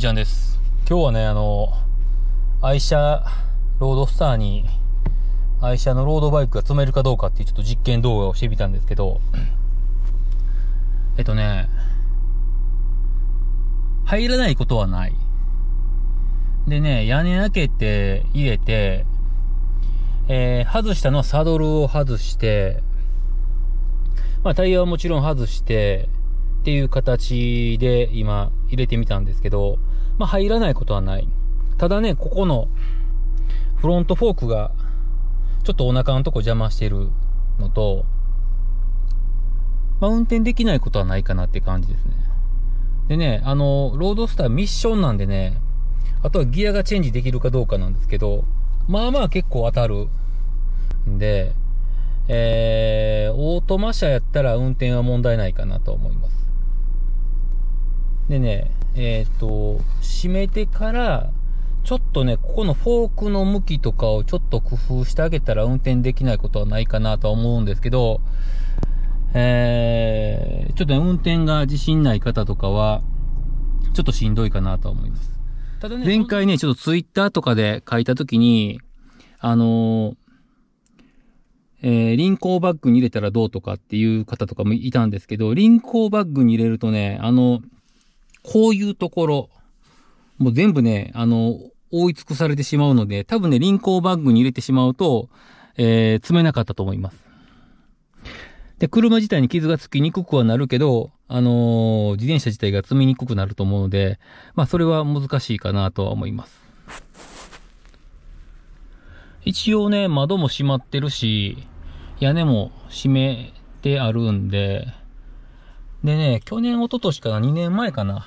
ーちゃんです。今日はね、あの、愛車ロードスターに、愛車のロードバイクが積めるかどうかっていうちょっと実験動画をしてみたんですけど、えっとね、入らないことはない。でね、屋根開けて入れて、えー、外したのはサドルを外して、まあタイヤはもちろん外して、っていう形で今入れてみたんですけど、まあ、入らないことはない。ただね、ここの、フロントフォークが、ちょっとお腹のとこ邪魔してるのと、まあ、運転できないことはないかなって感じですね。でね、あの、ロードスターミッションなんでね、あとはギアがチェンジできるかどうかなんですけど、まあまあ結構当たるんで、えー、オートマ車やったら運転は問題ないかなと思います。でね、えっ、ー、と、締めてから、ちょっとね、ここのフォークの向きとかをちょっと工夫してあげたら運転できないことはないかなとは思うんですけど、えー、ちょっとね、運転が自信ない方とかは、ちょっとしんどいかなとは思います。ただね、前回ね、ちょっとツイッターとかで書いたときに、あのー、えー、輪行バッグに入れたらどうとかっていう方とかもいたんですけど、輪行バッグに入れるとね、あのこういうところ、もう全部ね、あの、覆い尽くされてしまうので、多分ね、輪行バッグに入れてしまうと、えー、詰めなかったと思います。で、車自体に傷がつきにくくはなるけど、あのー、自転車自体が積みにくくなると思うので、まあ、それは難しいかなとは思います。一応ね、窓も閉まってるし、屋根も閉めてあるんで、でね、去年、一昨年から2年前かな。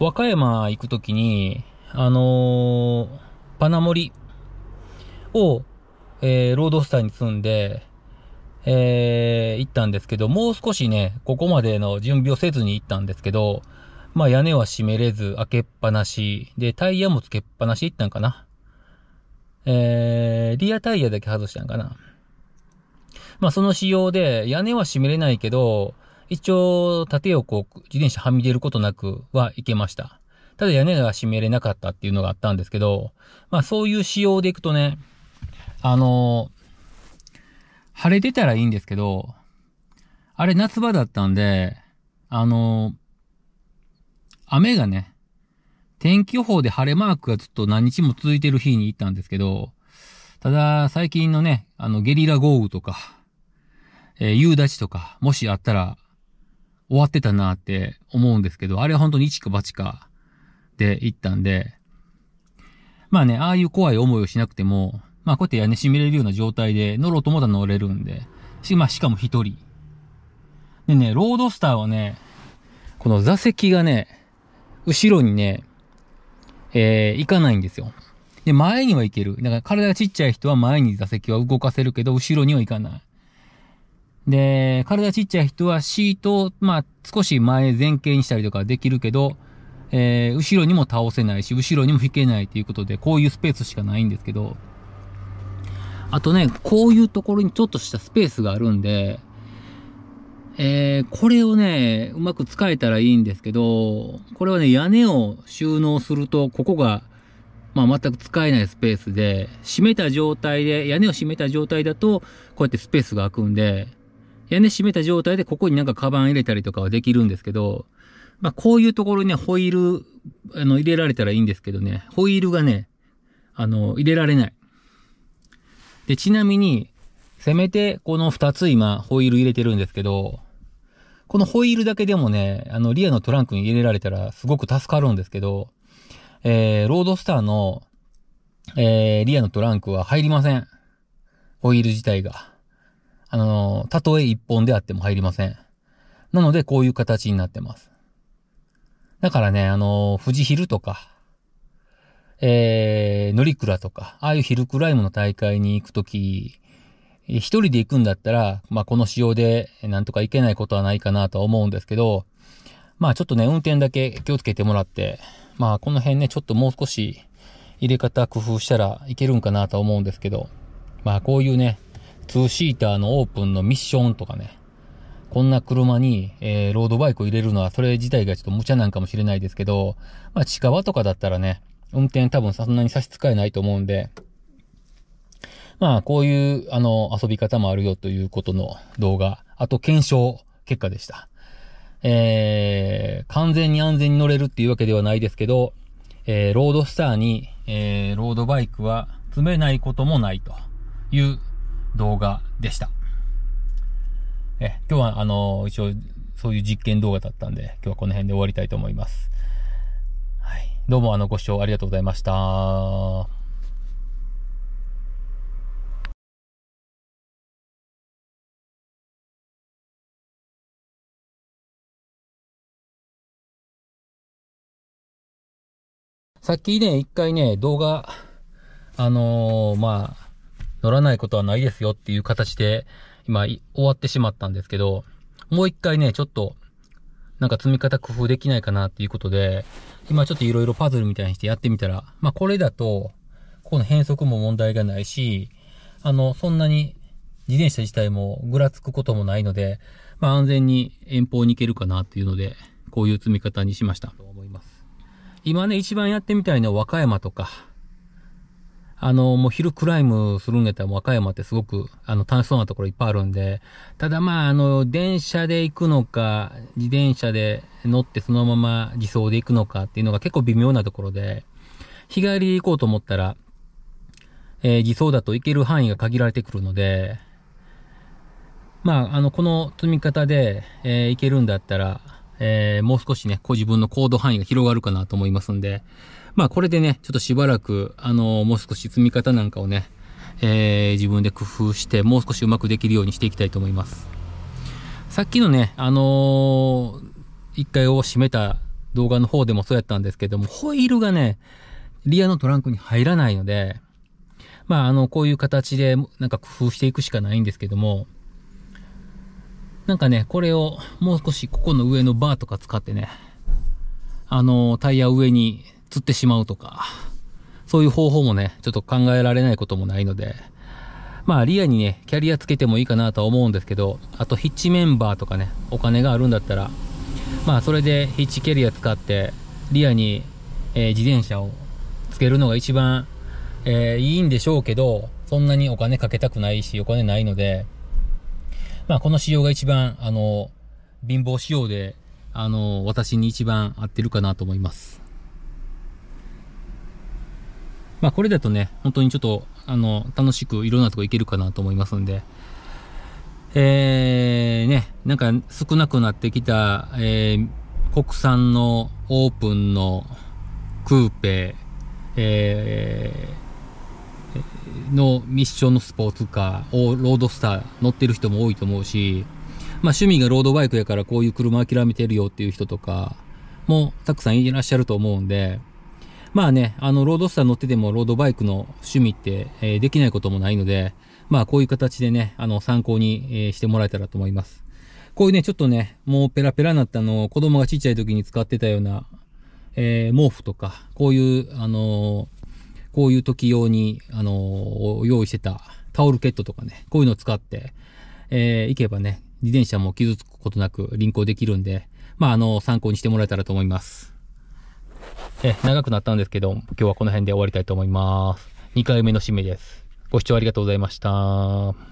和歌山行くときに、あのー、パナモリを、えー、ロードスターに積んで、えー、行ったんですけど、もう少しね、ここまでの準備をせずに行ったんですけど、まあ屋根は閉めれず、開けっぱなし、で、タイヤもつけっぱなし行ったんかな。えー、リアタイヤだけ外したんかな。まあその仕様で、屋根は閉めれないけど、一応、縦横、自転車はみ出ることなくは行けました。ただ屋根が閉めれなかったっていうのがあったんですけど、まあそういう仕様でいくとね、あの晴れてたらいいんですけど、あれ夏場だったんで、あの雨がね、天気予報で晴れマークがずっと何日も続いてる日に行ったんですけど、ただ、最近のね、あの、ゲリラ豪雨とか、えー、夕立とか、もしあったら、終わってたなって思うんですけど、あれは本当に一か八かで行ったんで、まあね、ああいう怖い思いをしなくても、まあこうやって屋根閉めれるような状態で乗ろうと思ったら乗れるんで、し、まあしかも一人。でね、ロードスターはね、この座席がね、後ろにね、えー、行かないんですよ。で、前には行ける。だから体がちっちゃい人は前に座席は動かせるけど、後ろには行かない。で、体ちっちゃい人はシートを、まあ、少し前前傾にしたりとかできるけど、えー、後ろにも倒せないし、後ろにも引けないということで、こういうスペースしかないんですけど、あとね、こういうところにちょっとしたスペースがあるんで、えー、これをね、うまく使えたらいいんですけど、これはね、屋根を収納すると、ここが、まあ、全く使えないスペースで、閉めた状態で、屋根を閉めた状態だと、こうやってスペースが空くんで、屋根閉めた状態でここになんかカバン入れたりとかはできるんですけど、まあ、こういうところにね、ホイール、あの、入れられたらいいんですけどね、ホイールがね、あの、入れられない。で、ちなみに、せめて、この2つ今、ホイール入れてるんですけど、このホイールだけでもね、あの、リアのトランクに入れられたらすごく助かるんですけど、えー、ロードスターの、えー、リアのトランクは入りません。ホイール自体が。あの、たとえ一本であっても入りません。なので、こういう形になってます。だからね、あの、富士ヒルとか、えー、乗鞍とか、ああいうヒルクライムの大会に行くとき、一人で行くんだったら、まあ、この仕様で、なんとか行けないことはないかなとは思うんですけど、まあ、ちょっとね、運転だけ気をつけてもらって、まあ、この辺ね、ちょっともう少し入れ方工夫したらいけるんかなとは思うんですけど、まあ、こういうね、ツーシーターのオープンのミッションとかね、こんな車に、えー、ロードバイクを入れるのは、それ自体がちょっと無茶なんかもしれないですけど、まあ、近場とかだったらね、運転多分そんなに差し支えないと思うんで、まあ、こういう、あの、遊び方もあるよということの動画、あと検証結果でした。えー、完全に安全に乗れるっていうわけではないですけど、えー、ロードスターに、えー、ロードバイクは詰めないこともないという動画でした。え、今日はあの、一応、そういう実験動画だったんで、今日はこの辺で終わりたいと思います。はい。どうもあの、ご視聴ありがとうございました。さっきね、一回ね、動画、あのー、まあ、乗らないことはないですよっていう形で、今、終わってしまったんですけど、もう一回ね、ちょっと、なんか積み方工夫できないかなっていうことで、今ちょっと色々パズルみたいにしてやってみたら、まあこれだと、この変速も問題がないし、あの、そんなに自転車自体もぐらつくこともないので、まあ安全に遠方に行けるかなっていうので、こういう積み方にしました。今ね、一番やってみたいのは和歌山とか、あの、もうヒルクライムするんやったら和歌山ってすごく、あの、楽しそうなところいっぱいあるんで、ただまあ、あの、電車で行くのか、自転車で乗ってそのまま自走で行くのかっていうのが結構微妙なところで、日帰りで行こうと思ったら、えー、自走だと行ける範囲が限られてくるので、まあ、あの、この積み方で、えー、いけるんだったら、えー、もう少しね、ご自分の行動範囲が広がるかなと思いますんで、まあこれでね、ちょっとしばらく、あのー、もう少し積み方なんかをね、えー、自分で工夫して、もう少しうまくできるようにしていきたいと思います。さっきのね、あのー、1階を閉めた動画の方でもそうやったんですけども、ホイールがね、リアのトランクに入らないので、まあ、あの、こういう形で、なんか工夫していくしかないんですけども、なんかね、これをもう少しここの上のバーとか使ってね、あの、タイヤ上に釣ってしまうとか、そういう方法もね、ちょっと考えられないこともないので、まあリアにね、キャリアつけてもいいかなとは思うんですけど、あとヒッチメンバーとかね、お金があるんだったら、まあそれでヒッチキャリア使って、リアに、えー、自転車をつけるのが一番、えー、いいんでしょうけど、そんなにお金かけたくないし、お金ないので、まあこの仕様が一番、あの、貧乏仕様で、あの、私に一番合ってるかなと思います。まあ、これだとね、本当にちょっと、あの、楽しくいろんなとこ行けるかなと思いますんで、えー、ね、なんか少なくなってきた、えー、国産のオープンのクーペ、えー、のミッションのスポーツカーをロードスター乗ってる人も多いと思うし、まあ趣味がロードバイクやからこういう車諦めてるよっていう人とかもたくさんいらっしゃると思うんで、まあね、あの、ロードスター乗っててもロードバイクの趣味って、えー、できないこともないので、まあこういう形でね、あの、参考に、えー、してもらえたらと思います。こういうね、ちょっとね、もうペラペラになったあの、子供がちっちゃい時に使ってたような、えー、毛布とか、こういう、あのー、こういう時用に、あの用意してたタオルケットとかね、こういうのを使って、えー、けばね、自転車も傷つくことなく輪行できるんで、まあ、あの、参考にしてもらえたらと思います。え、長くなったんですけど、今日はこの辺で終わりたいと思います。2回目の締めです。ご視聴ありがとうございました。